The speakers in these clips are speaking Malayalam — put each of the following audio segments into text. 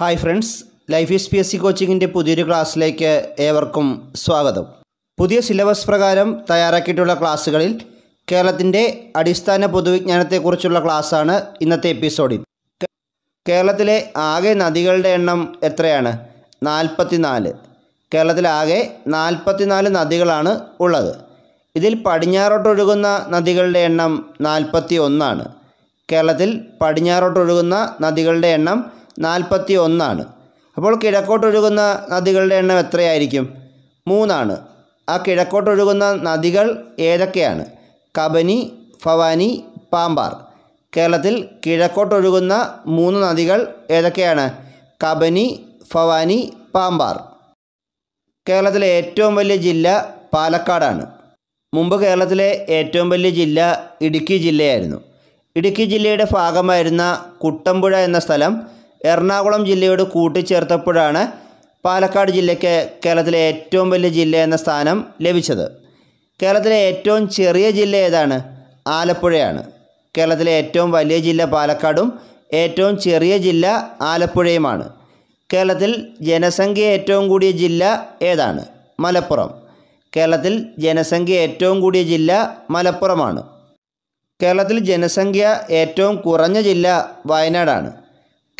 hi friends life S P S C കോച്ചിങ്ങിൻ്റെ പുതിയൊരു ക്ലാസ്സിലേക്ക് ഏവർക്കും സ്വാഗതം പുതിയ സിലബസ് പ്രകാരം തയ്യാറാക്കിയിട്ടുള്ള ക്ലാസ്സുകളിൽ കേരളത്തിൻ്റെ അടിസ്ഥാന പൊതുവിജ്ഞാനത്തെക്കുറിച്ചുള്ള ക്ലാസ്സാണ് ഇന്നത്തെ എപ്പിസോഡിൽ കേരളത്തിലെ ആകെ നദികളുടെ എണ്ണം എത്രയാണ് നാൽപ്പത്തിനാല് കേരളത്തിലെ ആകെ നാൽപ്പത്തിനാല് നദികളാണ് ഉള്ളത് ഇതിൽ പടിഞ്ഞാറോട്ടൊഴുകുന്ന നദികളുടെ എണ്ണം നാൽപ്പത്തി ഒന്നാണ് കേരളത്തിൽ പടിഞ്ഞാറോട്ടൊഴുകുന്ന നദികളുടെ എണ്ണം നാൽപ്പത്തി ഒന്നാണ് അപ്പോൾ കിഴക്കോട്ടൊഴുകുന്ന നദികളുടെ എണ്ണം എത്രയായിരിക്കും മൂന്നാണ് ആ കിഴക്കോട്ടൊഴുകുന്ന നദികൾ ഏതൊക്കെയാണ് കബനി ഭവാനി പാമ്പാർ കേരളത്തിൽ കിഴക്കോട്ടൊഴുകുന്ന മൂന്ന് നദികൾ ഏതൊക്കെയാണ് കബനി ഭവാനി പാമ്പാർ കേരളത്തിലെ ഏറ്റവും വലിയ ജില്ല പാലക്കാടാണ് മുമ്പ് കേരളത്തിലെ ഏറ്റവും വലിയ ജില്ല ഇടുക്കി ജില്ലയായിരുന്നു ഇടുക്കി ജില്ലയുടെ ഭാഗമായിരുന്ന കുട്ടമ്പുഴ എന്ന സ്ഥലം എറണാകുളം ജില്ലയോട് കൂട്ടിച്ചേർത്തപ്പോഴാണ് പാലക്കാട് ജില്ലയ്ക്ക് കേരളത്തിലെ ഏറ്റവും വലിയ ജില്ല എന്ന സ്ഥാനം ലഭിച്ചത് കേരളത്തിലെ ഏറ്റവും ചെറിയ ജില്ല ഏതാണ് ആലപ്പുഴയാണ് കേരളത്തിലെ ഏറ്റവും വലിയ ജില്ല പാലക്കാടും ഏറ്റവും ചെറിയ ജില്ല ആലപ്പുഴയുമാണ് കേരളത്തിൽ ജനസംഖ്യ ഏറ്റവും കൂടിയ ജില്ല ഏതാണ് മലപ്പുറം കേരളത്തിൽ ജനസംഖ്യ ഏറ്റവും കൂടിയ ജില്ല മലപ്പുറമാണ് കേരളത്തിൽ ജനസംഖ്യ ഏറ്റവും കുറഞ്ഞ ജില്ല വയനാടാണ്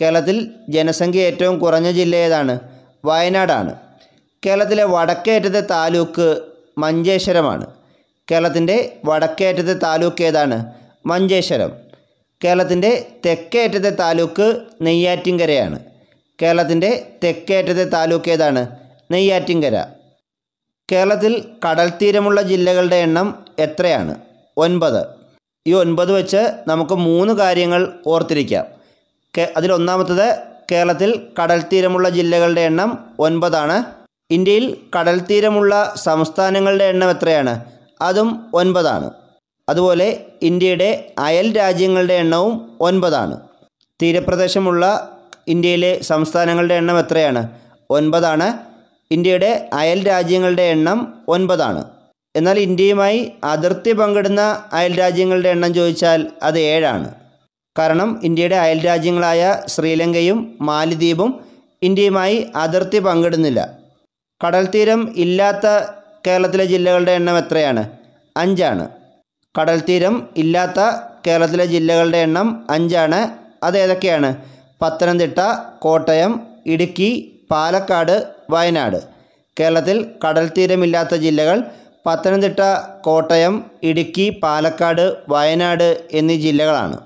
കേരളത്തിൽ ജനസംഖ്യ ഏറ്റവും കുറഞ്ഞ ജില്ല ഏതാണ് വയനാടാണ് കേരളത്തിലെ വടക്കേറ്റത്തെ താലൂക്ക് മഞ്ചേശ്വരമാണ് കേരളത്തിൻ്റെ വടക്കേറ്റത്തെ താലൂക്ക് ഏതാണ് മഞ്ചേശ്വരം കേരളത്തിൻ്റെ തെക്കേറ്റത്തെ താലൂക്ക് നെയ്യാറ്റിൻകരയാണ് കേരളത്തിൻ്റെ തെക്കേറ്റത്തെ താലൂക്ക് ഏതാണ് നെയ്യാറ്റിൻകര കേരളത്തിൽ കടൽ തീരമുള്ള ജില്ലകളുടെ എണ്ണം എത്രയാണ് ഒൻപത് ഈ ഒൻപത് വെച്ച് നമുക്ക് മൂന്ന് കാര്യങ്ങൾ ഓർത്തിരിക്കാം അതിലൊന്നാമത്തത് കേരളത്തിൽ കടൽ തീരമുള്ള ജില്ലകളുടെ എണ്ണം ഒൻപതാണ് ഇന്ത്യയിൽ കടൽ തീരമുള്ള സംസ്ഥാനങ്ങളുടെ എണ്ണം എത്രയാണ് അതും ഒൻപതാണ് അതുപോലെ ഇന്ത്യയുടെ അയൽ രാജ്യങ്ങളുടെ എണ്ണവും ഒൻപതാണ് തീരപ്രദേശമുള്ള ഇന്ത്യയിലെ സംസ്ഥാനങ്ങളുടെ എണ്ണം എത്രയാണ് ഒൻപതാണ് ഇന്ത്യയുടെ അയൽ രാജ്യങ്ങളുടെ എണ്ണം ഒൻപതാണ് എന്നാൽ ഇന്ത്യയുമായി അതിർത്തി പങ്കിടുന്ന അയൽ രാജ്യങ്ങളുടെ എണ്ണം ചോദിച്ചാൽ അത് ഏഴാണ് കാരണം ഇന്ത്യയുടെ അയൽ രാജ്യങ്ങളായ ശ്രീലങ്കയും മാലിദ്വീപും ഇന്ത്യയുമായി അതിർത്തി പങ്കിടുന്നില്ല കടൽത്തീരം ഇല്ലാത്ത കേരളത്തിലെ ജില്ലകളുടെ എണ്ണം എത്രയാണ് അഞ്ചാണ് കടൽത്തീരം ഇല്ലാത്ത കേരളത്തിലെ ജില്ലകളുടെ എണ്ണം അഞ്ചാണ് അതേതൊക്കെയാണ് പത്തനംതിട്ട കോട്ടയം ഇടുക്കി പാലക്കാട് വയനാട് കേരളത്തിൽ കടൽത്തീരമില്ലാത്ത ജില്ലകൾ പത്തനംതിട്ട കോട്ടയം ഇടുക്കി പാലക്കാട് വയനാട് എന്നീ ജില്ലകളാണ്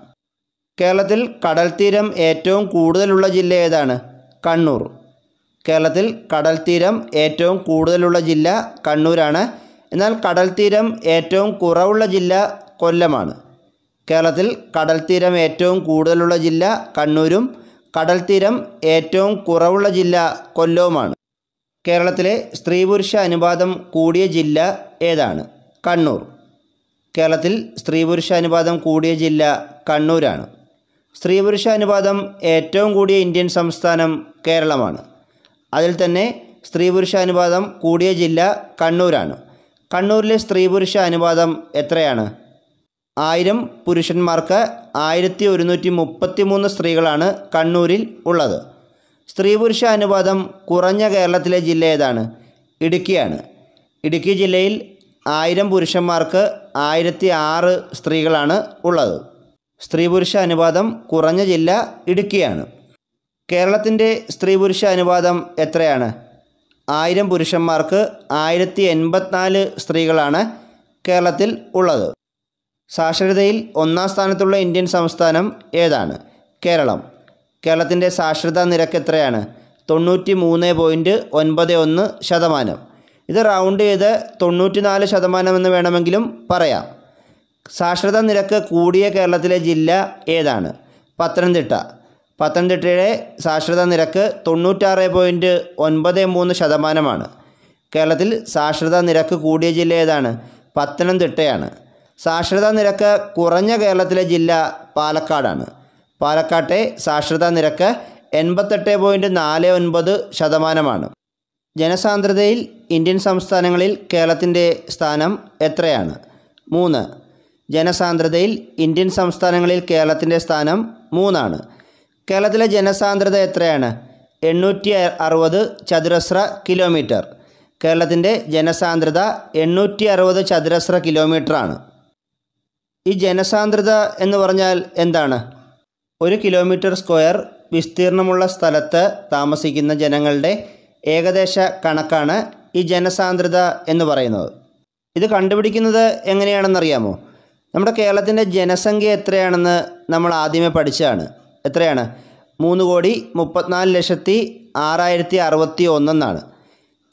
കേരളത്തിൽ കടൽത്തീരം ഏറ്റവും കൂടുതലുള്ള ജില്ല ഏതാണ് കണ്ണൂർ കേരളത്തിൽ കടൽത്തീരം ഏറ്റവും കൂടുതലുള്ള ജില്ല കണ്ണൂരാണ് എന്നാൽ കടൽത്തീരം ഏറ്റവും കുറവുള്ള ജില്ല കൊല്ലമാണ് കേരളത്തിൽ കടൽത്തീരം ഏറ്റവും കൂടുതലുള്ള ജില്ല കണ്ണൂരും കടൽത്തീരം ഏറ്റവും കുറവുള്ള ജില്ല കൊല്ലവുമാണ് കേരളത്തിലെ സ്ത്രീ പുരുഷ അനുപാതം കൂടിയ ജില്ല ഏതാണ് കണ്ണൂർ കേരളത്തിൽ സ്ത്രീ പുരുഷ അനുപാതം കൂടിയ ജില്ല കണ്ണൂരാണ് സ്ത്രീ പുരുഷ അനുപാതം ഏറ്റവും കൂടിയ ഇന്ത്യൻ സംസ്ഥാനം കേരളമാണ് അതിൽ തന്നെ സ്ത്രീ പുരുഷ അനുപാതം കൂടിയ ജില്ല കണ്ണൂരാണ് കണ്ണൂരിലെ സ്ത്രീ പുരുഷ അനുപാതം എത്രയാണ് ആയിരം പുരുഷന്മാർക്ക് ആയിരത്തി ഒരുന്നൂറ്റി മുപ്പത്തി മൂന്ന് സ്ത്രീകളാണ് കണ്ണൂരിൽ ഉള്ളത് സ്ത്രീ പുരുഷ അനുപാതം കുറഞ്ഞ കേരളത്തിലെ ജില്ല ഏതാണ് ഇടുക്കിയാണ് ഇടുക്കി ജില്ലയിൽ ആയിരം പുരുഷന്മാർക്ക് ആയിരത്തി ആറ് സ്ത്രീകളാണ് ഉള്ളത് സ്ത്രീ പുരുഷ അനുപാതം കുറഞ്ഞ ജില്ല ഇടുക്കിയാണ് കേരളത്തിൻ്റെ സ്ത്രീ പുരുഷ അനുപാതം എത്രയാണ് ആയിരം പുരുഷന്മാർക്ക് ആയിരത്തി എൺപത്തിനാല് സ്ത്രീകളാണ് കേരളത്തിൽ ഉള്ളത് സാക്ഷരതയിൽ ഒന്നാം സ്ഥാനത്തുള്ള ഇന്ത്യൻ സംസ്ഥാനം ഏതാണ് കേരളം കേരളത്തിൻ്റെ സാക്ഷരതാ നിരക്ക് എത്രയാണ് തൊണ്ണൂറ്റി മൂന്ന് പോയിൻറ്റ് ഒൻപത് ഒന്ന് ശതമാനം ഇത് റൗണ്ട് ചെയ്ത് തൊണ്ണൂറ്റി നാല് ശതമാനം എന്ന് വേണമെങ്കിലും പറയാം സാക്ഷരതാ നിരക്ക് കൂടിയ കേരളത്തിലെ ജില്ല ഏതാണ് പത്തനംതിട്ട പത്തനംതിട്ടയുടെ സാക്ഷരതാ നിരക്ക് തൊണ്ണൂറ്റാറ് പോയിൻറ്റ് ഒൻപത് മൂന്ന് ശതമാനമാണ് കേരളത്തിൽ സാക്ഷരതാ നിരക്ക് കൂടിയ ജില്ല ഏതാണ് പത്തനംതിട്ടയാണ് സാക്ഷരതാ നിരക്ക് കുറഞ്ഞ കേരളത്തിലെ ജില്ല പാലക്കാടാണ് പാലക്കാട്ടെ സാക്ഷരതാ നിരക്ക് എൺപത്തെട്ട് പോയിൻറ്റ് നാല് ഒൻപത് ശതമാനമാണ് ജനസാന്ദ്രതയിൽ ഇന്ത്യൻ സംസ്ഥാനങ്ങളിൽ കേരളത്തിൻ്റെ സ്ഥാനം എത്രയാണ് മൂന്ന് ജനസാന്ദ്രതയിൽ ഇന്ത്യൻ സംസ്ഥാനങ്ങളിൽ കേരളത്തിൻ്റെ സ്ഥാനം മൂന്നാണ് കേരളത്തിലെ ജനസാന്ദ്രത എത്രയാണ് എണ്ണൂറ്റി അറുപത് ചതുരശ്ര കിലോമീറ്റർ കേരളത്തിൻ്റെ ജനസാന്ദ്രത എണ്ണൂറ്റി അറുപത് ചതുരശ്ര കിലോമീറ്ററാണ് ഈ ജനസാന്ദ്രത എന്ന് പറഞ്ഞാൽ എന്താണ് ഒരു കിലോമീറ്റർ സ്ക്വയർ വിസ്തീർണമുള്ള സ്ഥലത്ത് താമസിക്കുന്ന ജനങ്ങളുടെ ഏകദേശ കണക്കാണ് ഈ ജനസാന്ദ്രത എന്ന് പറയുന്നത് ഇത് കണ്ടുപിടിക്കുന്നത് എങ്ങനെയാണെന്നറിയാമോ നമ്മുടെ കേരളത്തിൻ്റെ ജനസംഖ്യ എത്രയാണെന്ന് നമ്മൾ ആദ്യമേ പഠിച്ചതാണ് എത്രയാണ് മൂന്ന് കോടി മുപ്പത്തിനാല് ലക്ഷത്തി ആറായിരത്തി അറുപത്തി ഒന്നെന്നാണ്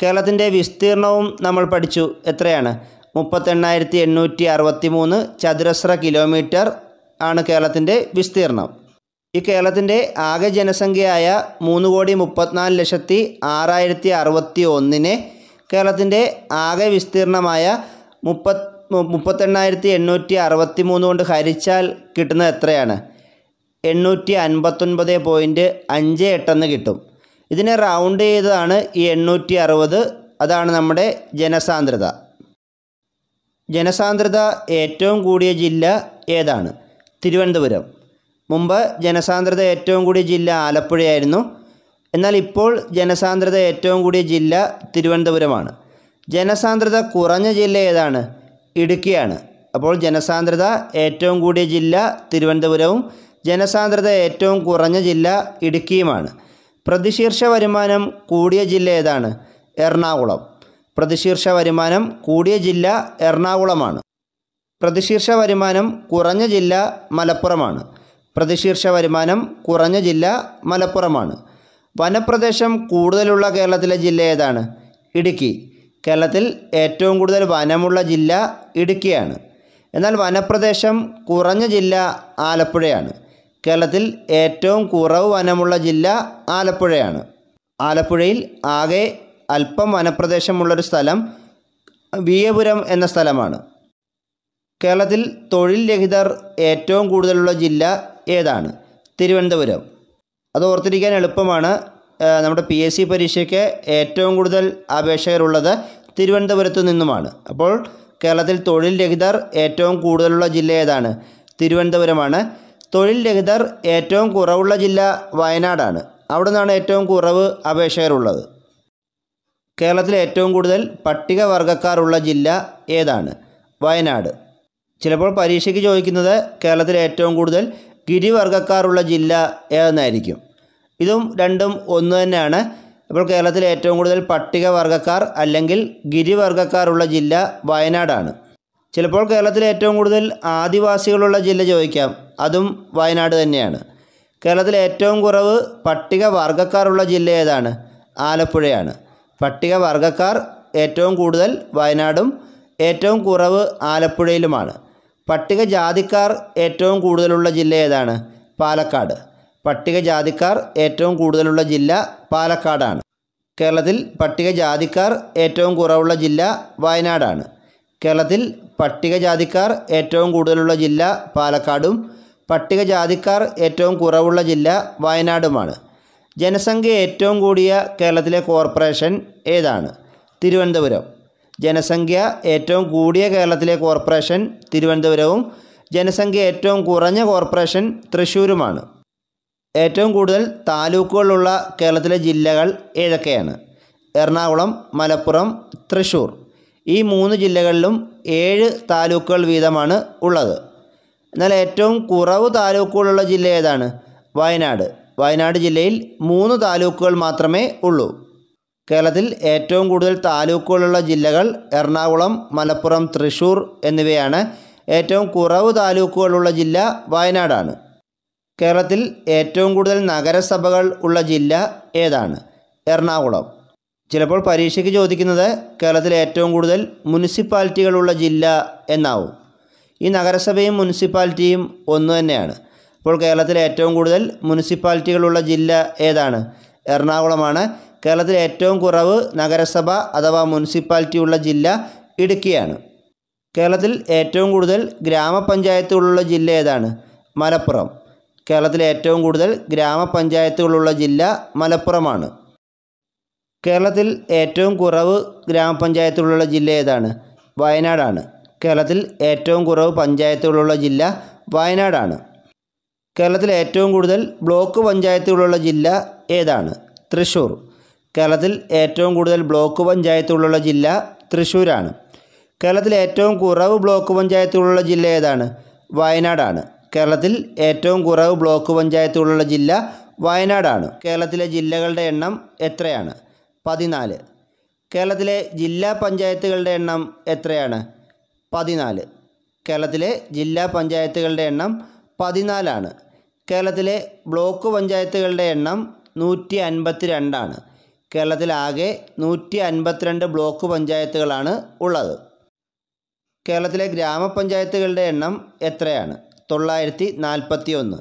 കേരളത്തിൻ്റെ വിസ്തീർണവും നമ്മൾ പഠിച്ചു എത്രയാണ് മുപ്പത്തെണ്ണായിരത്തി എണ്ണൂറ്റി അറുപത്തി മൂന്ന് ചതുരശ്ര കിലോമീറ്റർ ആണ് കേരളത്തിൻ്റെ വിസ്തീർണം ഈ കേരളത്തിൻ്റെ ആകെ ജനസംഖ്യയായ മൂന്ന് കോടി മുപ്പത്തിനാല് ലക്ഷത്തി ആറായിരത്തി അറുപത്തി ഒന്നിനെ കേരളത്തിൻ്റെ ആകെ വിസ്തീർണമായ മുപ്പത്തി മുപ്പത്തെണ്ണായിരത്തി എണ്ണൂറ്റി അറുപത്തി മൂന്ന് കൊണ്ട് ഹരിച്ചാൽ കിട്ടുന്നത് എത്രയാണ് എണ്ണൂറ്റി അൻപത്തൊൻപത് പോയിൻറ്റ് അഞ്ച് എട്ടെന്ന് കിട്ടും ഇതിനെ റൗണ്ട് ചെയ്തതാണ് ഈ എണ്ണൂറ്റി അറുപത് അതാണ് നമ്മുടെ ജനസാന്ദ്രത ജനസാന്ദ്രത ഏറ്റവും കൂടിയ ജില്ല ഏതാണ് തിരുവനന്തപുരം മുമ്പ് ജനസാന്ദ്രത ഏറ്റവും കൂടിയ ജില്ല ആലപ്പുഴയായിരുന്നു എന്നാൽ ഇപ്പോൾ ജനസാന്ദ്രത ഏറ്റവും കൂടിയ ജില്ല തിരുവനന്തപുരമാണ് ജനസാന്ദ്രത കുറഞ്ഞ ജില്ല ഏതാണ് ഇടുക്കിയാണ് അപ്പോൾ ജനസാന്ദ്രത ഏറ്റവും കൂടിയ ജില്ല തിരുവനന്തപുരവും ജനസാന്ദ്രത ഏറ്റവും കുറഞ്ഞ ജില്ല ഇടുക്കിയുമാണ് പ്രതിശീർഷ വരുമാനം കൂടിയ ജില്ല ഏതാണ് എറണാകുളം പ്രതിശീർഷ വരുമാനം കൂടിയ ജില്ല എറണാകുളമാണ് പ്രതിശീർഷ വരുമാനം കുറഞ്ഞ ജില്ല മലപ്പുറമാണ് പ്രതിശീർഷ വരുമാനം കുറഞ്ഞ ജില്ല മലപ്പുറമാണ് വനപ്രദേശം കൂടുതലുള്ള കേരളത്തിലെ ജില്ല ഏതാണ് ഇടുക്കി കേരളത്തിൽ ഏറ്റവും കൂടുതൽ വനമുള്ള ജില്ല ഇടുക്കിയാണ് എന്നാൽ വനപ്രദേശം കുറഞ്ഞ ജില്ല ആലപ്പുഴയാണ് കേരളത്തിൽ ഏറ്റവും കുറവ് വനമുള്ള ജില്ല ആലപ്പുഴയാണ് ആലപ്പുഴയിൽ ആകെ അല്പം വനപ്രദേശമുള്ളൊരു സ്ഥലം വിയപുരം എന്ന സ്ഥലമാണ് കേരളത്തിൽ തൊഴിൽ രഹിതർ ഏറ്റവും കൂടുതലുള്ള ജില്ല ഏതാണ് തിരുവനന്തപുരം അത് ഓർത്തിരിക്കാൻ എളുപ്പമാണ് നമ്മുടെ പി എസ് സി പരീക്ഷയ്ക്ക് ഏറ്റവും കൂടുതൽ അപേക്ഷകരുള്ളത് തിരുവനന്തപുരത്തു നിന്നുമാണ് അപ്പോൾ കേരളത്തിൽ തൊഴിൽ രഹിതർ ഏറ്റവും കൂടുതലുള്ള ജില്ല ഏതാണ് തിരുവനന്തപുരമാണ് തൊഴിൽ രഹിതർ ഏറ്റവും കുറവുള്ള ജില്ല വയനാടാണ് അവിടെ നിന്നാണ് ഏറ്റവും കുറവ് അപേക്ഷകരുള്ളത് കേരളത്തിൽ ഏറ്റവും കൂടുതൽ പട്ടികവർഗക്കാരുള്ള ജില്ല ഏതാണ് വയനാട് ചിലപ്പോൾ പരീക്ഷയ്ക്ക് ചോദിക്കുന്നത് കേരളത്തിൽ ഏറ്റവും കൂടുതൽ ഗിരിവർഗക്കാരുള്ള ജില്ല ഏതെന്നായിരിക്കും ഇതും രണ്ടും ഒന്ന് തന്നെയാണ് ഇപ്പോൾ കേരളത്തിൽ ഏറ്റവും കൂടുതൽ പട്ടികവർഗ്ഗക്കാർ അല്ലെങ്കിൽ ഗിരിവർഗ്ഗക്കാരുള്ള ജില്ല വയനാടാണ് ചിലപ്പോൾ കേരളത്തിൽ ഏറ്റവും കൂടുതൽ ആദിവാസികളുള്ള ജില്ല ചോദിക്കാം അതും വയനാട് തന്നെയാണ് കേരളത്തിൽ ഏറ്റവും കുറവ് പട്ടികവർഗ്ഗക്കാരുള്ള ജില്ല ഏതാണ് ആലപ്പുഴയാണ് പട്ടികവർഗ്ഗക്കാർ ഏറ്റവും കൂടുതൽ വയനാടും ഏറ്റവും കുറവ് ആലപ്പുഴയിലുമാണ് പട്ടികജാതിക്കാർ ഏറ്റവും കൂടുതലുള്ള ജില്ല ഏതാണ് പാലക്കാട് പട്ടികജാതിക്കാർ ഏറ്റവും കൂടുതലുള്ള ജില്ല പാലക്കാടാണ് കേരളത്തിൽ പട്ടികജാതിക്കാർ ഏറ്റവും കുറവുള്ള ജില്ല വയനാടാണ് കേരളത്തിൽ പട്ടികജാതിക്കാർ ഏറ്റവും കൂടുതലുള്ള ജില്ല പാലക്കാടും പട്ടികജാതിക്കാർ ഏറ്റവും കുറവുള്ള ജില്ല വയനാടുമാണ് ജനസംഖ്യ ഏറ്റവും കൂടിയ കേരളത്തിലെ കോർപ്പറേഷൻ ഏതാണ് തിരുവനന്തപുരം ജനസംഖ്യ ഏറ്റവും കൂടിയ കേരളത്തിലെ കോർപ്പറേഷൻ തിരുവനന്തപുരവും ജനസംഖ്യ ഏറ്റവും കുറഞ്ഞ കോർപ്പറേഷൻ തൃശ്ശൂരുമാണ് ഏറ്റവും കൂടുതൽ താലൂക്കുകളുള്ള കേരളത്തിലെ ജില്ലകൾ ഏഴൊക്കെയാണ് എറണാകുളം മലപ്പുറം തൃശ്ശൂർ ഈ മൂന്ന് ജില്ലകളിലും ഏഴ് താലൂക്കുകൾ വീതമാണ് ഉള്ളത് എന്നാൽ ഏറ്റവും കുറവ് താലൂക്കുകളുള്ള ജില്ല ഏതാണ് വയനാട് വയനാട് ജില്ലയിൽ മൂന്ന് താലൂക്കുകൾ മാത്രമേ ഉള്ളൂ കേരളത്തിൽ ഏറ്റവും കൂടുതൽ താലൂക്കുകളുള്ള ജില്ലകൾ എറണാകുളം മലപ്പുറം തൃശ്ശൂർ എന്നിവയാണ് ഏറ്റവും കുറവ് താലൂക്കുകളുള്ള ജില്ല വയനാടാണ് കേരളത്തിൽ ഏറ്റവും കൂടുതൽ നഗരസഭകൾ ഉള്ള ജില്ല ഏതാണ് എറണാകുളം ചിലപ്പോൾ പരീക്ഷയ്ക്ക് ചോദിക്കുന്നത് കേരളത്തിൽ ഏറ്റവും കൂടുതൽ മുനിസിപ്പാലിറ്റികളുള്ള ജില്ല എന്നാവും ഈ നഗരസഭയും മുനിസിപ്പാലിറ്റിയും ഒന്നു തന്നെയാണ് അപ്പോൾ കേരളത്തിൽ ഏറ്റവും കൂടുതൽ മുനിസിപ്പാലിറ്റികളുള്ള ജില്ല ഏതാണ് എറണാകുളമാണ് കേരളത്തിൽ ഏറ്റവും കുറവ് നഗരസഭ അഥവാ മുനിസിപ്പാലിറ്റി ഉള്ള ജില്ല ഇടുക്കിയാണ് കേരളത്തിൽ ഏറ്റവും കൂടുതൽ ഗ്രാമപഞ്ചായത്തുകളുള്ള ജില്ല ഏതാണ് മലപ്പുറം കേരളത്തിലെ ഏറ്റവും കൂടുതൽ ഗ്രാമപഞ്ചായത്തുകളുള്ള ജില്ല മലപ്പുറമാണ് കേരളത്തിൽ ഏറ്റവും കുറവ് ഗ്രാമപഞ്ചായത്തുകളുള്ള ജില്ല ഏതാണ് വയനാടാണ് കേരളത്തിൽ ഏറ്റവും കുറവ് പഞ്ചായത്തുകളുള്ള ജില്ല വയനാടാണ് കേരളത്തിൽ ഏറ്റവും കൂടുതൽ ബ്ലോക്ക് പഞ്ചായത്തുകളുള്ള ജില്ല ഏതാണ് തൃശ്ശൂർ കേരളത്തിൽ ഏറ്റവും കൂടുതൽ ബ്ലോക്ക് പഞ്ചായത്തുകളുള്ള ജില്ല തൃശ്ശൂരാണ് കേരളത്തിൽ ഏറ്റവും കുറവ് ബ്ലോക്ക് പഞ്ചായത്തുകളുള്ള ജില്ല ഏതാണ് വയനാടാണ് കേരളത്തിൽ ഏറ്റവും കുറവ് ബ്ലോക്ക് പഞ്ചായത്തുകളുള്ള ജില്ല വയനാടാണ് കേരളത്തിലെ ജില്ലകളുടെ എണ്ണം എത്രയാണ് പതിനാല് കേരളത്തിലെ ജില്ലാ പഞ്ചായത്തുകളുടെ എണ്ണം എത്രയാണ് പതിനാല് കേരളത്തിലെ ജില്ലാ പഞ്ചായത്തുകളുടെ എണ്ണം പതിനാലാണ് കേരളത്തിലെ ബ്ലോക്ക് പഞ്ചായത്തുകളുടെ എണ്ണം നൂറ്റി അൻപത്തി രണ്ടാണ് കേരളത്തിലാകെ നൂറ്റി അൻപത്തിരണ്ട് ബ്ലോക്ക് പഞ്ചായത്തുകളാണ് ഉള്ളത് കേരളത്തിലെ ഗ്രാമപഞ്ചായത്തുകളുടെ എണ്ണം എത്രയാണ് തൊള്ളായിരത്തി നാൽപ്പത്തി ഒന്ന്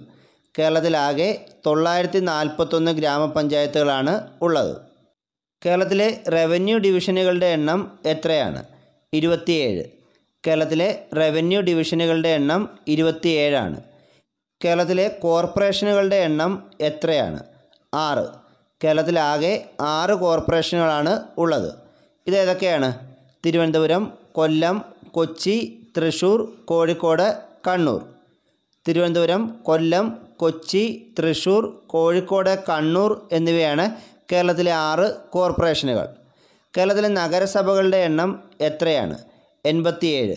കേരളത്തിലാകെ തൊള്ളായിരത്തി നാൽപ്പത്തൊന്ന് ഗ്രാമപഞ്ചായത്തുകളാണ് ഉള്ളത് കേരളത്തിലെ റവന്യൂ ഡിവിഷനുകളുടെ എണ്ണം എത്രയാണ് ഇരുപത്തിയേഴ് കേരളത്തിലെ റവന്യൂ ഡിവിഷനുകളുടെ എണ്ണം ഇരുപത്തിയേഴാണ് കേരളത്തിലെ കോർപ്പറേഷനുകളുടെ എണ്ണം എത്രയാണ് ആറ് കേരളത്തിലാകെ ആറ് കോർപ്പറേഷനുകളാണ് ഉള്ളത് ഇതേതൊക്കെയാണ് തിരുവനന്തപുരം കൊല്ലം കൊച്ചി തൃശ്ശൂർ കോഴിക്കോട് കണ്ണൂർ തിരുവനന്തപുരം കൊല്ലം കൊച്ചി തൃശ്ശൂർ കോഴിക്കോട് കണ്ണൂർ എന്നിവയാണ് കേരളത്തിലെ ആറ് കോർപ്പറേഷനുകൾ കേരളത്തിലെ നഗരസഭകളുടെ എണ്ണം എത്രയാണ് എൺപത്തിയേഴ്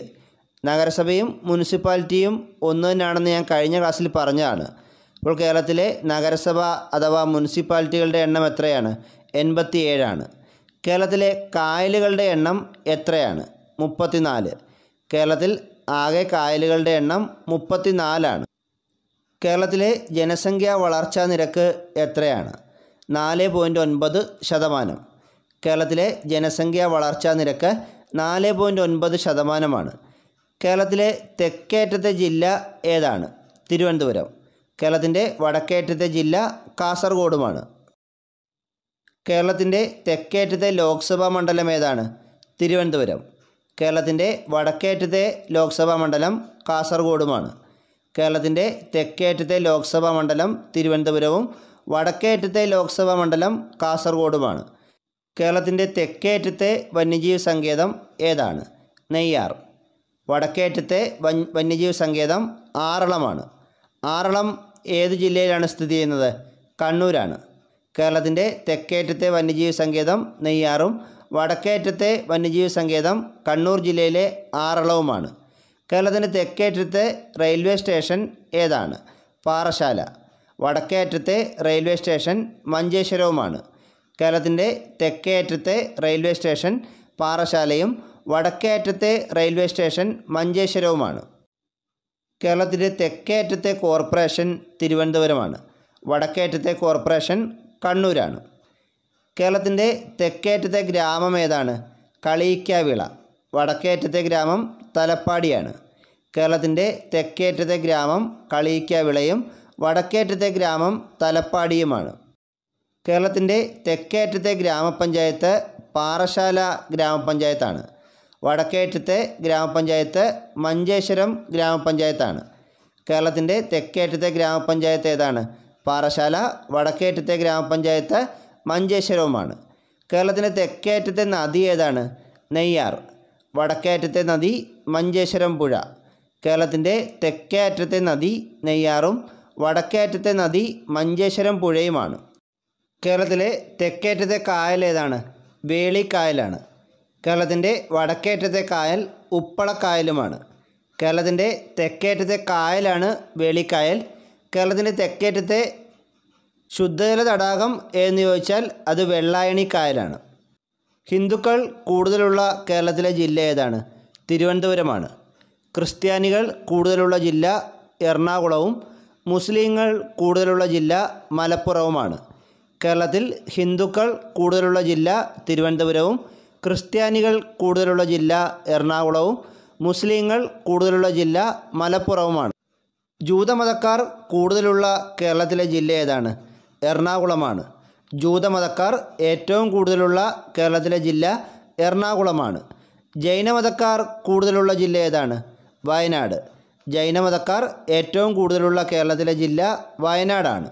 നഗരസഭയും മുനിസിപ്പാലിറ്റിയും ഒന്ന് തന്നെയാണെന്ന് ഞാൻ കഴിഞ്ഞ ക്ലാസ്സിൽ പറഞ്ഞതാണ് ഇപ്പോൾ കേരളത്തിലെ നഗരസഭ അഥവാ മുനിസിപ്പാലിറ്റികളുടെ എണ്ണം എത്രയാണ് എൺപത്തിയേഴാണ് കേരളത്തിലെ കായലുകളുടെ എണ്ണം എത്രയാണ് മുപ്പത്തിനാല് കേരളത്തിൽ ആകെ കായലുകളുടെ എണ്ണം മുപ്പത്തിനാലാണ് കേരളത്തിലെ ജനസംഖ്യാ വളർച്ചാ നിരക്ക് എത്രയാണ് നാല് പോയിൻറ്റ് ഒൻപത് ശതമാനം കേരളത്തിലെ ജനസംഖ്യാ വളർച്ചാ നിരക്ക് നാല് പോയിൻറ്റ് ഒൻപത് ശതമാനമാണ് കേരളത്തിലെ തെക്കേറ്റത്തെ ജില്ല ഏതാണ് തിരുവനന്തപുരം കേരളത്തിൻ്റെ വടക്കേറ്റത്തെ ജില്ല കാസർഗോഡുമാണ് കേരളത്തിൻ്റെ തെക്കേറ്റത്തെ ലോക്സഭാ മണ്ഡലം ഏതാണ് തിരുവനന്തപുരം കേരളത്തിൻ്റെ വടക്കേറ്റത്തെ ലോക്സഭാ മണ്ഡലം കാസർഗോഡുമാണ് കേരളത്തിൻ്റെ തെക്കേറ്റത്തെ ലോക്സഭാ മണ്ഡലം തിരുവനന്തപുരവും വടക്കേറ്റത്തെ ലോക്സഭാ മണ്ഡലം കാസർഗോഡുമാണ് കേരളത്തിൻ്റെ തെക്കേറ്റത്തെ വന്യജീവി സങ്കേതം ഏതാണ് നെയ്യാർ വടക്കേറ്റത്തെ വന്യജീവി സങ്കേതം ആറളമാണ് ആറളം ഏത് ജില്ലയിലാണ് സ്ഥിതി ചെയ്യുന്നത് കണ്ണൂരാണ് കേരളത്തിൻ്റെ തെക്കേറ്റത്തെ വന്യജീവി സങ്കേതം നെയ്യാറും വടക്കേറ്റത്തെ വന്യജീവി സങ്കേതം കണ്ണൂർ ജില്ലയിലെ ആറളവുമാണ് കേരളത്തിൻ്റെ തെക്കേറ്റത്തെ റെയിൽവേ സ്റ്റേഷൻ ഏതാണ് പാറശാല വടക്കേറ്റത്തെ റെയിൽവേ സ്റ്റേഷൻ മഞ്ചേശ്വരവുമാണ് കേരളത്തിൻ്റെ തെക്കേറ്റത്തെ റെയിൽവേ സ്റ്റേഷൻ പാറശാലയും വടക്കേറ്റത്തെ റെയിൽവേ സ്റ്റേഷൻ മഞ്ചേശ്വരവുമാണ് കേരളത്തിൻ്റെ തെക്കേറ്റത്തെ കോർപ്പറേഷൻ തിരുവനന്തപുരമാണ് വടക്കേറ്റത്തെ കോർപ്പറേഷൻ കണ്ണൂരാണ് കേരളത്തിൻ്റെ തെക്കേറ്റത്തെ ഗ്രാമം ഏതാണ് കളിയിക്കാവിള വടക്കേറ്റത്തെ ഗ്രാമം തലപ്പാടിയാണ് കേരളത്തിൻ്റെ തെക്കേറ്റത്തെ ഗ്രാമം കളിയിക്കാവിളയും വടക്കേറ്റത്തെ ഗ്രാമം തലപ്പാടിയുമാണ് കേരളത്തിൻ്റെ തെക്കേറ്റത്തെ ഗ്രാമപഞ്ചായത്ത് പാറശാല ഗ്രാമപഞ്ചായത്താണ് വടക്കേറ്റത്തെ ഗ്രാമപഞ്ചായത്ത് മഞ്ചേശ്വരം ഗ്രാമപഞ്ചായത്താണ് കേരളത്തിൻ്റെ തെക്കേറ്റത്തെ ഗ്രാമപഞ്ചായത്ത് ഏതാണ് പാറശാല വടക്കേറ്റത്തെ ഗ്രാമപഞ്ചായത്ത് മഞ്ചേശ്വരവുമാണ് കേരളത്തിൻ്റെ തെക്കേറ്റത്തെ നദി ഏതാണ് നെയ്യാർ വടക്കേറ്റത്തെ നദി മഞ്ചേശ്വരം പുഴ കേരളത്തിൻ്റെ തെക്കേയറ്റത്തെ നദി നെയ്യാറും വടക്കേറ്റത്തെ നദി മഞ്ചേശ്വരം പുഴയുമാണ് കേരളത്തിലെ തെക്കേറ്റത്തെ കായൽ ഏതാണ് വേളിക്കായലാണ് കേരളത്തിൻ്റെ വടക്കേറ്റത്തെ കായൽ ഉപ്പളക്കായലുമാണ് കേരളത്തിൻ്റെ തെക്കേറ്റത്തെ കായലാണ് വേളിക്കായൽ കേരളത്തിൻ്റെ തെക്കേറ്റത്തെ ശുദ്ധജല തടാകം എന്ന് ചോദിച്ചാൽ അത് വെള്ളായണി കായലാണ് ഹിന്ദുക്കൾ കൂടുതലുള്ള കേരളത്തിലെ ജില്ല ഏതാണ് തിരുവനന്തപുരമാണ് ക്രിസ്ത്യാനികൾ കൂടുതലുള്ള ജില്ല എറണാകുളവും മുസ്ലിങ്ങൾ കൂടുതലുള്ള ജില്ല മലപ്പുറവുമാണ് കേരളത്തിൽ ഹിന്ദുക്കൾ കൂടുതലുള്ള ജില്ല തിരുവനന്തപുരവും ക്രിസ്ത്യാനികൾ കൂടുതലുള്ള ജില്ല എറണാകുളവും മുസ്ലിങ്ങൾ കൂടുതലുള്ള ജില്ല മലപ്പുറവുമാണ് ജൂതമതക്കാർ കൂടുതലുള്ള കേരളത്തിലെ ജില്ല ഏതാണ് എറണാകുളമാണ് ജൂതമതക്കാർ ഏറ്റവും കൂടുതലുള്ള കേരളത്തിലെ ജില്ല എറണാകുളമാണ് ജൈനമതക്കാർ കൂടുതലുള്ള ജില്ല ഏതാണ് വയനാട് ജൈനമതക്കാർ ഏറ്റവും കൂടുതലുള്ള കേരളത്തിലെ ജില്ല വയനാടാണ്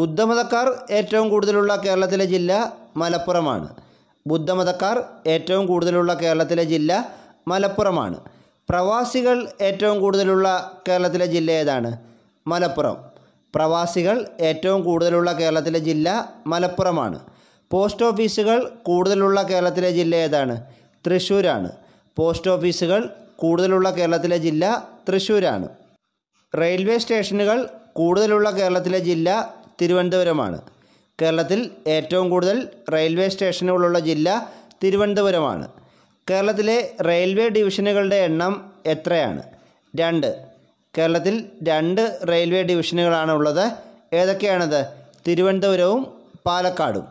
ബുദ്ധമതക്കാർ ഏറ്റവും കൂടുതലുള്ള കേരളത്തിലെ ജില്ല മലപ്പുറമാണ് ബുദ്ധമതക്കാർ ഏറ്റവും കൂടുതലുള്ള കേരളത്തിലെ ജില്ല മലപ്പുറമാണ് പ്രവാസികൾ ഏറ്റവും കൂടുതലുള്ള കേരളത്തിലെ ജില്ല ഏതാണ് മലപ്പുറം പ്രവാസികൾ ഏറ്റവും കൂടുതലുള്ള കേരളത്തിലെ ജില്ല മലപ്പുറമാണ് പോസ്റ്റ് ഓഫീസുകൾ കൂടുതലുള്ള കേരളത്തിലെ ജില്ല ഏതാണ് തൃശ്ശൂരാണ് പോസ്റ്റ് ഓഫീസുകൾ കൂടുതലുള്ള കേരളത്തിലെ ജില്ല തൃശ്ശൂരാണ് റെയിൽവേ സ്റ്റേഷനുകൾ കൂടുതലുള്ള കേരളത്തിലെ ജില്ല തിരുവനന്തപുരമാണ് കേരളത്തിൽ ഏറ്റവും കൂടുതൽ റെയിൽവേ സ്റ്റേഷനുകളുള്ള ജില്ല തിരുവനന്തപുരമാണ് കേരളത്തിലെ റെയിൽവേ ഡിവിഷനുകളുടെ എണ്ണം എത്രയാണ് രണ്ട് കേരളത്തിൽ രണ്ട് റെയിൽവേ ഡിവിഷനുകളാണ് ഉള്ളത് ഏതൊക്കെയാണത് തിരുവനന്തപുരവും പാലക്കാടും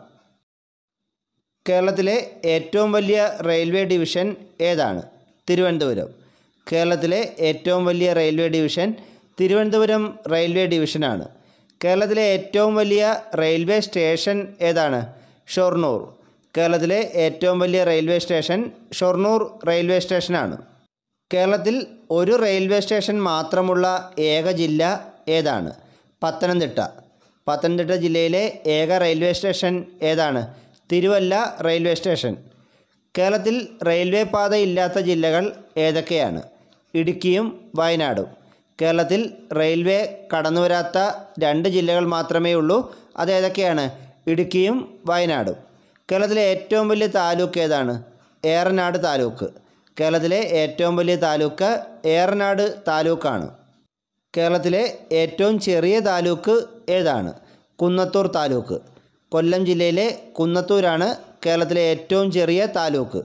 കേരളത്തിലെ ഏറ്റവും വലിയ റെയിൽവേ ഡിവിഷൻ ഏതാണ് തിരുവനന്തപുരം കേരളത്തിലെ ഏറ്റവും വലിയ റെയിൽവേ ഡിവിഷൻ തിരുവനന്തപുരം റെയിൽവേ ഡിവിഷനാണ് കേരളത്തിലെ ഏറ്റവും വലിയ റെയിൽവേ സ്റ്റേഷൻ ഏതാണ് ഷൊർണൂർ കേരളത്തിലെ ഏറ്റവും വലിയ റെയിൽവേ സ്റ്റേഷൻ ഷൊർണൂർ റെയിൽവേ സ്റ്റേഷനാണ് കേരളത്തിൽ ഒരു റെയിൽവേ സ്റ്റേഷൻ മാത്രമുള്ള ഏക ജില്ല ഏതാണ് പത്തനംതിട്ട പത്തനംതിട്ട ജില്ലയിലെ ഏക റെയിൽവേ സ്റ്റേഷൻ ഏതാണ് തിരുവല്ല റെയിൽവേ സ്റ്റേഷൻ കേരളത്തിൽ റെയിൽവേ പാത ഇല്ലാത്ത ജില്ലകൾ ഏതൊക്കെയാണ് ഇടുക്കിയും വയനാടും കേരളത്തിൽ റെയിൽവേ കടന്നുവരാത്ത രണ്ട് ജില്ലകൾ മാത്രമേ ഉള്ളൂ അതേതൊക്കെയാണ് ഇടുക്കിയും വയനാടും കേരളത്തിലെ ഏറ്റവും വലിയ താലൂക്ക് ഏതാണ് ഏറനാട് താലൂക്ക് കേരളത്തിലെ ഏറ്റവും വലിയ താലൂക്ക് ഏറനാട് താലൂക്കാണ് കേരളത്തിലെ ഏറ്റവും ചെറിയ താലൂക്ക് ഏതാണ് കുന്നത്തൂർ താലൂക്ക് കൊല്ലം ജില്ലയിലെ കുന്നത്തൂരാണ് കേരളത്തിലെ ഏറ്റവും ചെറിയ താലൂക്ക്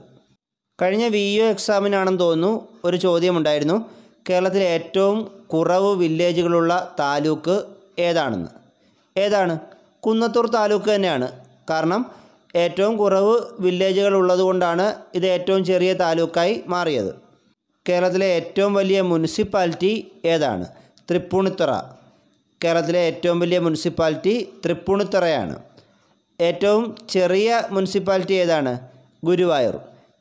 കഴിഞ്ഞ വി യു എക്സാമിനാണെന്ന് തോന്നുന്നു ഒരു ചോദ്യമുണ്ടായിരുന്നു കേരളത്തിലെ ഏറ്റവും കുറവ് വില്ലേജുകളുള്ള താലൂക്ക് ഏതാണെന്ന് ഏതാണ് കുന്നത്തൂർ താലൂക്ക് തന്നെയാണ് കാരണം ഏറ്റവും കുറവ് വില്ലേജുകൾ ഉള്ളതുകൊണ്ടാണ് ഇത് ഏറ്റവും ചെറിയ താലൂക്കായി മാറിയത് കേരളത്തിലെ ഏറ്റവും വലിയ മുനിസിപ്പാലിറ്റി ഏതാണ് തൃപ്പൂണിത്തറ കേരളത്തിലെ ഏറ്റവും വലിയ മുനിസിപ്പാലിറ്റി തൃപ്പൂണിത്തറയാണ് ഏറ്റവും ചെറിയ മുനിസിപ്പാലിറ്റി ഏതാണ് ഗുരുവായൂർ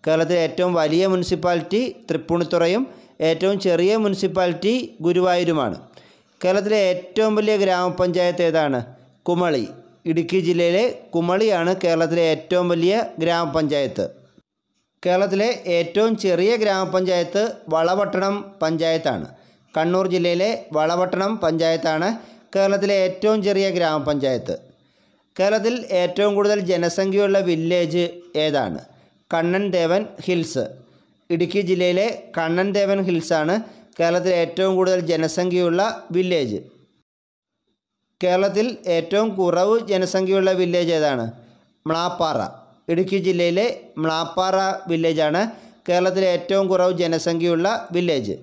കേരളത്തിലെ ഏറ്റവും വലിയ മുനിസിപ്പാലിറ്റി തൃപ്പൂണിത്തുറയും ഏറ്റവും ചെറിയ മുനിസിപ്പാലിറ്റി ഗുരുവായൂരുമാണ് കേരളത്തിലെ ഏറ്റവും വലിയ ഗ്രാമപഞ്ചായത്ത് ഏതാണ് കുമളി ഇടുക്കി ജില്ലയിലെ കുമളിയാണ് കേരളത്തിലെ ഏറ്റവും വലിയ ഗ്രാമപഞ്ചായത്ത് കേരളത്തിലെ ഏറ്റവും ചെറിയ ഗ്രാമപഞ്ചായത്ത് വളവട്ടണം പഞ്ചായത്താണ് കണ്ണൂർ ജില്ലയിലെ വളവട്ടണം പഞ്ചായത്താണ് കേരളത്തിലെ ഏറ്റവും ചെറിയ ഗ്രാമപഞ്ചായത്ത് കേരളത്തിൽ ഏറ്റവും കൂടുതൽ ജനസംഖ്യയുള്ള വില്ലേജ് ഏതാണ് കണ്ണൻ ദേവൻ ഹിൽസ് ഇടുക്കി ജില്ലയിലെ കണ്ണൻ ദേവൻ ഹിൽസാണ് കേരളത്തിലെ ഏറ്റവും കൂടുതൽ ജനസംഖ്യയുള്ള വില്ലേജ് കേരളത്തിൽ ഏറ്റവും കുറവ് ജനസംഖ്യയുള്ള വില്ലേജ് ഏതാണ് മ്ലാപ്പാറ ഇടുക്കി ജില്ലയിലെ മ്ലാപ്പാറ വില്ലേജാണ് കേരളത്തിലെ ഏറ്റവും കുറവ് ജനസംഖ്യയുള്ള വില്ലേജ്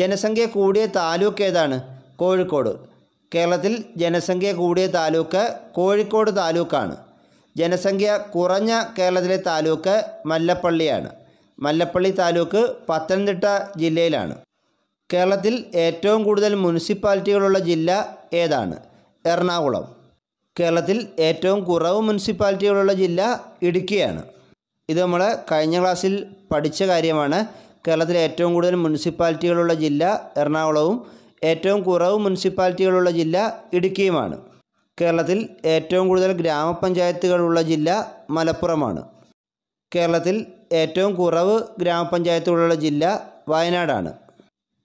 ജനസംഖ്യ കൂടിയ താലൂക്ക് ഏതാണ് കോഴിക്കോട് കേരളത്തിൽ ജനസംഖ്യ കൂടിയ താലൂക്ക് കോഴിക്കോട് താലൂക്കാണ് ജനസംഖ്യ കുറഞ്ഞ കേരളത്തിലെ താലൂക്ക് മല്ലപ്പള്ളിയാണ് മല്ലപ്പള്ളി താലൂക്ക് പത്തനംതിട്ട ജില്ലയിലാണ് കേരളത്തിൽ ഏറ്റവും കൂടുതൽ മുനിസിപ്പാലിറ്റികളുള്ള ജില്ല ഏതാണ് എറണാകുളം കേരളത്തിൽ ഏറ്റവും കുറവ് മുനിസിപ്പാലിറ്റികളുള്ള ജില്ല ഇടുക്കിയാണ് ഇത് നമ്മൾ കഴിഞ്ഞ ക്ലാസ്സിൽ പഠിച്ച കാര്യമാണ് കേരളത്തിൽ ഏറ്റവും കൂടുതൽ മുനിസിപ്പാലിറ്റികളുള്ള ജില്ല എറണാകുളവും ഏറ്റവും കുറവ് മുനിസിപ്പാലിറ്റികളുള്ള ജില്ല ഇടുക്കിയുമാണ് കേരളത്തിൽ ഏറ്റവും കൂടുതൽ ഗ്രാമപഞ്ചായത്തുകളുള്ള ജില്ല മലപ്പുറമാണ് കേരളത്തിൽ ഏറ്റവും കുറവ് ഗ്രാമപഞ്ചായത്തുകളുള്ള ജില്ല വയനാടാണ്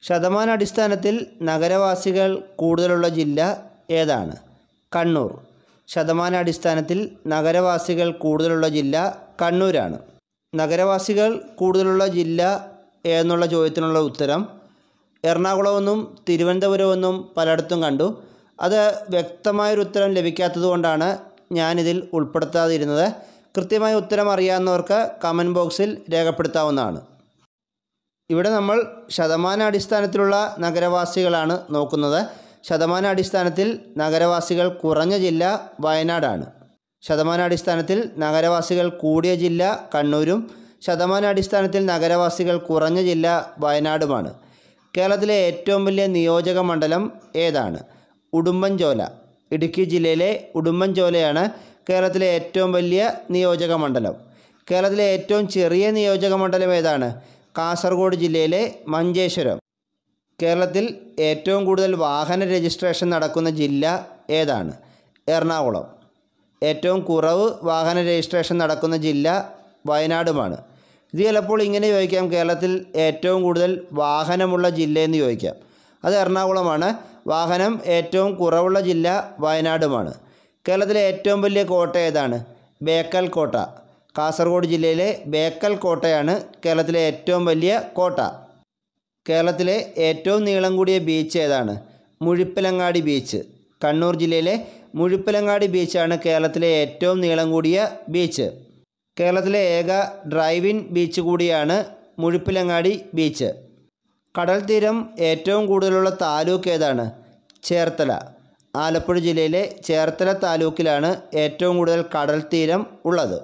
ശതമാന അടിസ്ഥാനത്തിൽ നഗരവാസികൾ കൂടുതലുള്ള ജില്ല ഏതാണ് കണ്ണൂർ ശതമാന അടിസ്ഥാനത്തിൽ നഗരവാസികൾ കൂടുതലുള്ള ജില്ല കണ്ണൂരാണ് നഗരവാസികൾ കൂടുതലുള്ള ജില്ല എന്നുള്ള ചോദ്യത്തിനുള്ള ഉത്തരം എറണാകുളമെന്നും തിരുവനന്തപുരമെന്നും പലയിടത്തും കണ്ടു അത് വ്യക്തമായൊരു ഉത്തരം ലഭിക്കാത്തത് കൊണ്ടാണ് ഞാനിതിൽ ഉൾപ്പെടുത്താതിരുന്നത് കൃത്യമായ ഉത്തരം അറിയാവുന്നവർക്ക് കമൻറ്റ് ബോക്സിൽ രേഖപ്പെടുത്താവുന്നതാണ് ഇവിടെ നമ്മൾ ശതമാന അടിസ്ഥാനത്തിലുള്ള നഗരവാസികളാണ് നോക്കുന്നത് ശതമാനാടിസ്ഥാനത്തിൽ നഗരവാസികൾ കുറഞ്ഞ ജില്ല വയനാടാണ് ശതമാനാടിസ്ഥാനത്തിൽ നഗരവാസികൾ കൂടിയ ജില്ല കണ്ണൂരും ശതമാനാടിസ്ഥാനത്തിൽ നഗരവാസികൾ കുറഞ്ഞ ജില്ല വയനാടുമാണ് കേരളത്തിലെ ഏറ്റവും വലിയ നിയോജക മണ്ഡലം ഏതാണ് ഉടുമ്പൻചോല ഇടുക്കി ജില്ലയിലെ ഉടുമ്പൻചോലയാണ് കേരളത്തിലെ ഏറ്റവും വലിയ നിയോജക മണ്ഡലം കേരളത്തിലെ ഏറ്റവും ചെറിയ നിയോജക മണ്ഡലം ഏതാണ് കാസർഗോഡ് ജില്ലയിലെ മഞ്ചേശ്വരം കേരളത്തിൽ ഏറ്റവും കൂടുതൽ വാഹന രജിസ്ട്രേഷൻ നടക്കുന്ന ജില്ല ഏതാണ് എറണാകുളം ഏറ്റവും കുറവ് വാഹന രജിസ്ട്രേഷൻ നടക്കുന്ന ജില്ല വയനാടുമാണ് ഇത് ചിലപ്പോൾ ഇങ്ങനെ ചോദിക്കാം കേരളത്തിൽ ഏറ്റവും കൂടുതൽ വാഹനമുള്ള ജില്ലയെന്ന് ചോദിക്കാം അത് എറണാകുളമാണ് വാഹനം ഏറ്റവും കുറവുള്ള ജില്ല വയനാടുമാണ് കേരളത്തിലെ ഏറ്റവും വലിയ കോട്ട ഏതാണ് ബേക്കൽ കോട്ട കാസർഗോഡ് ജില്ലയിലെ ബേക്കൽ കോട്ടയാണ് കേരളത്തിലെ ഏറ്റവും വലിയ കോട്ട കേരളത്തിലെ ഏറ്റവും നീളം കൂടിയ ബീച്ച് ഏതാണ് മുഴുപ്പിലങ്ങാടി ബീച്ച് കണ്ണൂർ ജില്ലയിലെ മുഴുപ്പിലങ്ങാടി ബീച്ചാണ് കേരളത്തിലെ ഏറ്റവും നീളം കൂടിയ ബീച്ച് കേരളത്തിലെ ഏക ഡ്രൈവിൻ ബീച്ച് കൂടിയാണ് മുഴുപ്പിലങ്ങാടി ബീച്ച് കടൽ തീരം ഏറ്റവും കൂടുതലുള്ള താലൂക്ക് ഏതാണ് ചേർത്തല ആലപ്പുഴ ജില്ലയിലെ ചേർത്തല താലൂക്കിലാണ് ഏറ്റവും കൂടുതൽ കടൽ തീരം ഉള്ളത്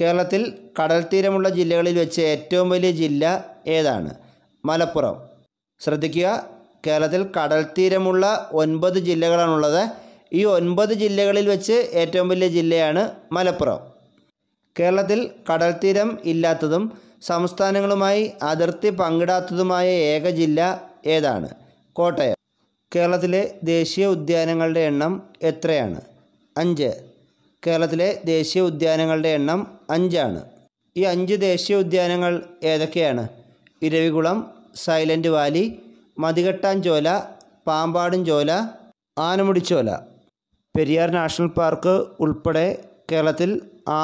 കേരളത്തിൽ കടൽ തീരമുള്ള ജില്ലകളിൽ വെച്ച് ഏറ്റവും വലിയ ജില്ല ഏതാണ് മലപ്പുറം ശ്രദ്ധിക്കുക കേരളത്തിൽ കടൽ തീരമുള്ള ഒൻപത് ജില്ലകളാണുള്ളത് ഈ ഒൻപത് ജില്ലകളിൽ വെച്ച് ഏറ്റവും വലിയ ജില്ലയാണ് മലപ്പുറം കേരളത്തിൽ കടൽ തീരം ഇല്ലാത്തതും സംസ്ഥാനങ്ങളുമായി അതിർത്തി പങ്കിടാത്തതുമായ ഏക ജില്ല ഏതാണ് കോട്ടയം കേരളത്തിലെ ദേശീയ ഉദ്യാനങ്ങളുടെ എണ്ണം എത്രയാണ് അഞ്ച് കേരളത്തിലെ ദേശീയ ഉദ്യാനങ്ങളുടെ എണ്ണം അഞ്ചാണ് ഈ അഞ്ച് ദേശീയ ഉദ്യാനങ്ങൾ ഏതൊക്കെയാണ് Eravikulam silent valley Mathikettanchola Pambadumchola Anamudichola Periyar national park ഉൾപ്പെടെ കേരളത്തിൽ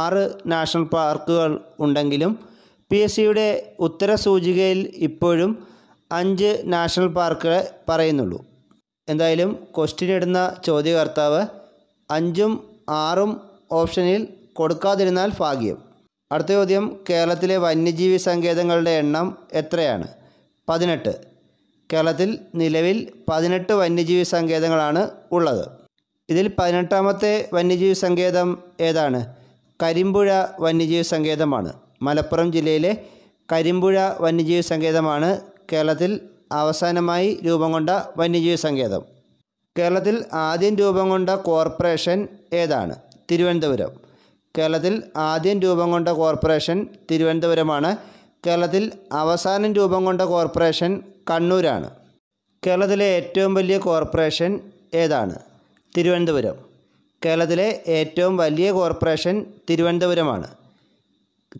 ആറ് നാഷണൽ പാർക്കുകൾ ഉണ്ടെങ്കിലും പി എസ് സിയുടെ ഉത്തര സൂചികയിൽ ഇപ്പോഴും അഞ്ച് നാഷണൽ പാർക്കുകളെ പറയുന്നുള്ളൂ എന്തായാലും ക്വസ്റ്റ്യൻ ഇടുന്ന ചോദ്യകർത്താവ് അഞ്ചും ആറും ഓപ്ഷനിൽ കൊടുക്കാതിരുന്നാൽ ഭാഗ്യം അടുത്ത ചോദ്യം കേരളത്തിലെ വന്യജീവി സങ്കേതങ്ങളുടെ എണ്ണം എത്രയാണ് പതിനെട്ട് കേരളത്തിൽ നിലവിൽ പതിനെട്ട് വന്യജീവി സങ്കേതങ്ങളാണ് ഉള്ളത് ഇതിൽ പതിനെട്ടാമത്തെ വന്യജീവി സങ്കേതം ഏതാണ് കരിമ്പുഴ വന്യജീവി സങ്കേതമാണ് മലപ്പുറം ജില്ലയിലെ കരിമ്പുഴ വന്യജീവി സങ്കേതമാണ് കേരളത്തിൽ അവസാനമായി രൂപം കൊണ്ട വന്യജീവി സങ്കേതം കേരളത്തിൽ ആദ്യം രൂപം കൊണ്ട കോർപ്പറേഷൻ ഏതാണ് തിരുവനന്തപുരം കേരളത്തിൽ ആദ്യം രൂപം കൊണ്ട കോർപ്പറേഷൻ തിരുവനന്തപുരമാണ് കേരളത്തിൽ അവസാനം രൂപം കൊണ്ട കോർപ്പറേഷൻ കണ്ണൂരാണ് കേരളത്തിലെ ഏറ്റവും വലിയ കോർപ്പറേഷൻ ഏതാണ് തിരുവനന്തപുരം കേരളത്തിലെ ഏറ്റവും വലിയ കോർപ്പറേഷൻ തിരുവനന്തപുരമാണ്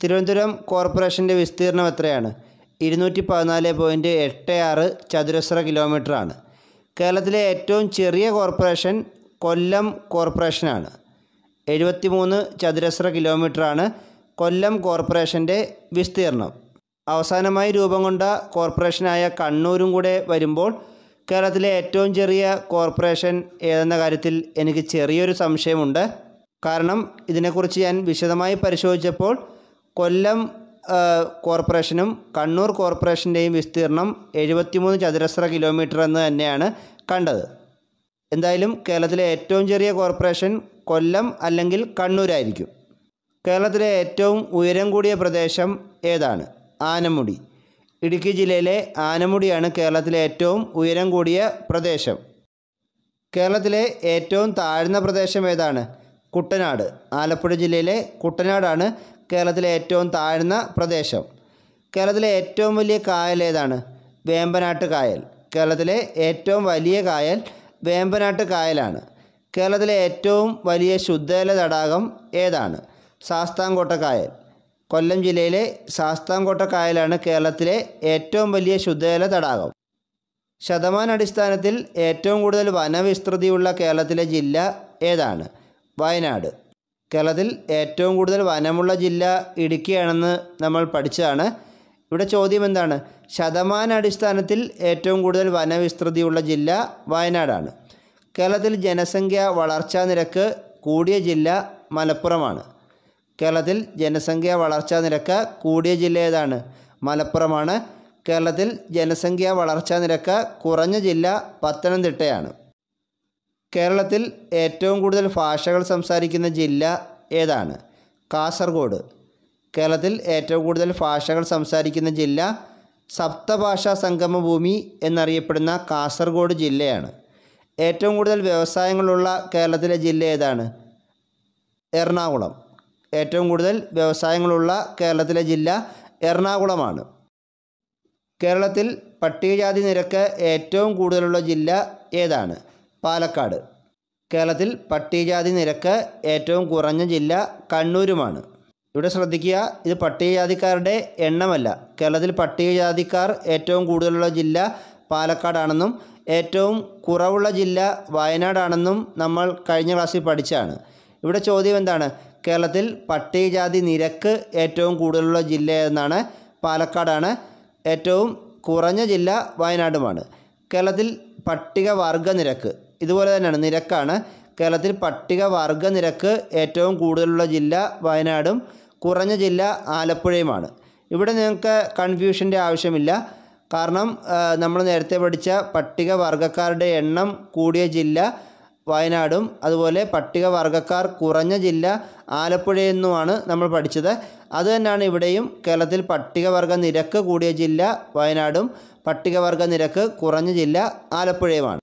തിരുവനന്തപുരം കോർപ്പറേഷൻ്റെ വിസ്തീർണം എത്രയാണ് ഇരുന്നൂറ്റി പതിനാല് പോയിൻറ്റ് എട്ട് ആറ് ചതുരശ്ര കിലോമീറ്ററാണ് കേരളത്തിലെ ഏറ്റവും ചെറിയ കോർപ്പറേഷൻ കൊല്ലം കോർപ്പറേഷനാണ് എഴുപത്തി മൂന്ന് ചതുരശ്ര കിലോമീറ്ററാണ് കൊല്ലം കോർപ്പറേഷൻ്റെ വിസ്തീർണം അവസാനമായി രൂപം കൊണ്ട കോർപ്പറേഷനായ കണ്ണൂരും കൂടെ വരുമ്പോൾ കേരളത്തിലെ ഏറ്റവും ചെറിയ കോർപ്പറേഷൻ ഏതെന്ന കാര്യത്തിൽ എനിക്ക് ചെറിയൊരു സംശയമുണ്ട് കാരണം ഇതിനെക്കുറിച്ച് ഞാൻ വിശദമായി പരിശോധിച്ചപ്പോൾ കൊല്ലം കോർപ്പറേഷനും കണ്ണൂർ കോർപ്പറേഷൻ്റെയും വിസ്തീർണം എഴുപത്തിമൂന്ന് ചതുരശ്ര കിലോമീറ്റർ എന്ന് തന്നെയാണ് കണ്ടത് എന്തായാലും കേരളത്തിലെ ഏറ്റവും ചെറിയ കോർപ്പറേഷൻ കൊല്ലം അല്ലെങ്കിൽ കണ്ണൂരായിരിക്കും കേരളത്തിലെ ഏറ്റവും ഉയരം കൂടിയ പ്രദേശം ഏതാണ് ആനമുടി ഇടുക്കി ജില്ലയിലെ ആനമുടിയാണ് കേരളത്തിലെ ഏറ്റവും ഉയരം കൂടിയ പ്രദേശം കേരളത്തിലെ ഏറ്റവും താഴ്ന്ന പ്രദേശം ഏതാണ് കുട്ടനാട് ആലപ്പുഴ ജില്ലയിലെ കുട്ടനാടാണ് കേരളത്തിലെ ഏറ്റവും താഴ്ന്ന പ്രദേശം കേരളത്തിലെ ഏറ്റവും വലിയ കായൽ ഏതാണ് വേമ്പനാട്ട് കായൽ കേരളത്തിലെ ഏറ്റവും വലിയ കായൽ വേമ്പനാട്ട് കായലാണ് കേരളത്തിലെ ഏറ്റവും വലിയ ശുദ്ധജല തടാകം ഏതാണ് ശാസ്താംകോട്ട കായൽ കൊല്ലം ജില്ലയിലെ ശാസ്താംകോട്ട കായലാണ് കേരളത്തിലെ ഏറ്റവും വലിയ ശുദ്ധജല തടാകം ശതമാന അടിസ്ഥാനത്തിൽ ഏറ്റവും കൂടുതൽ വനവിസ്തൃതിയുള്ള കേരളത്തിലെ ജില്ല ഏതാണ് വയനാട് കേരളത്തിൽ ഏറ്റവും കൂടുതൽ വനമുള്ള ജില്ല ഇടുക്കിയാണെന്ന് നമ്മൾ പഠിച്ചതാണ് ഇവിടെ ചോദ്യം എന്താണ് ശതമാന അടിസ്ഥാനത്തിൽ ഏറ്റവും കൂടുതൽ വനവിസ്തൃതിയുള്ള ജില്ല വയനാടാണ് കേരളത്തിൽ ജനസംഖ്യ വളർച്ചാ നിരക്ക് കൂടിയ ജില്ല മലപ്പുറമാണ് കേരളത്തിൽ ജനസംഖ്യാ വളർച്ചാ നിരക്ക് കൂടിയ ജില്ല ഏതാണ് മലപ്പുറമാണ് കേരളത്തിൽ ജനസംഖ്യാ വളർച്ചാ നിരക്ക് കുറഞ്ഞ ജില്ല പത്തനംതിട്ടയാണ് കേരളത്തിൽ ഏറ്റവും കൂടുതൽ ഭാഷകൾ സംസാരിക്കുന്ന ജില്ല ഏതാണ് കാസർഗോഡ് കേരളത്തിൽ ഏറ്റവും കൂടുതൽ ഭാഷകൾ സംസാരിക്കുന്ന ജില്ല സപ്തഭാഷാ സംഗമഭൂമി എന്നറിയപ്പെടുന്ന കാസർഗോഡ് ജില്ലയാണ് ഏറ്റവും കൂടുതൽ വ്യവസായങ്ങളുള്ള കേരളത്തിലെ ജില്ല ഏതാണ് എറണാകുളം ഏറ്റവും കൂടുതൽ വ്യവസായങ്ങളുള്ള കേരളത്തിലെ ജില്ല എറണാകുളമാണ് കേരളത്തിൽ പട്ടികജാതി നിരക്ക് ഏറ്റവും കൂടുതലുള്ള ജില്ല ഏതാണ് പാലക്കാട് കേരളത്തിൽ പട്ടികജാതി നിരക്ക് ഏറ്റവും കുറഞ്ഞ ജില്ല കണ്ണൂരുമാണ് ഇവിടെ ശ്രദ്ധിക്കുക ഇത് പട്ടികജാതിക്കാരുടെ എണ്ണമല്ല കേരളത്തിൽ പട്ടികജാതിക്കാർ ഏറ്റവും കൂടുതലുള്ള ജില്ല പാലക്കാടാണെന്നും ഏറ്റവും കുറവുള്ള ജില്ല വയനാടാണെന്നും നമ്മൾ കഴിഞ്ഞ ക്ലാസ്സിൽ പഠിച്ചാണ് ഇവിടെ ചോദ്യം എന്താണ് കേരളത്തിൽ പട്ടികജാതി നിരക്ക് ഏറ്റവും കൂടുതലുള്ള ജില്ല എന്നാണ് പാലക്കാടാണ് ഏറ്റവും കുറഞ്ഞ ജില്ല വയനാടുമാണ് കേരളത്തിൽ പട്ടികവർഗ നിരക്ക് ഇതുപോലെ തന്നെയാണ് നിരക്കാണ് കേരളത്തിൽ പട്ടികവർഗ നിരക്ക് ഏറ്റവും കൂടുതലുള്ള ജില്ല വയനാടും കുറഞ്ഞ ജില്ല ആലപ്പുഴയുമാണ് ഇവിടെ നിങ്ങൾക്ക് കൺഫ്യൂഷൻ്റെ ആവശ്യമില്ല കാരണം നമ്മൾ നേരത്തെ പഠിച്ച പട്ടികവർഗക്കാരുടെ എണ്ണം കൂടിയ ജില്ല വയനാടും അതുപോലെ പട്ടികവർഗക്കാർ കുറഞ്ഞ ജില്ല ആലപ്പുഴയെന്നുമാണ് നമ്മൾ പഠിച്ചത് അത് തന്നെയാണ് ഇവിടെയും കേരളത്തിൽ പട്ടികവർഗ നിരക്ക് കൂടിയ ജില്ല വയനാടും പട്ടികവർഗ നിരക്ക് കുറഞ്ഞ ജില്ല ആലപ്പുഴയുമാണ്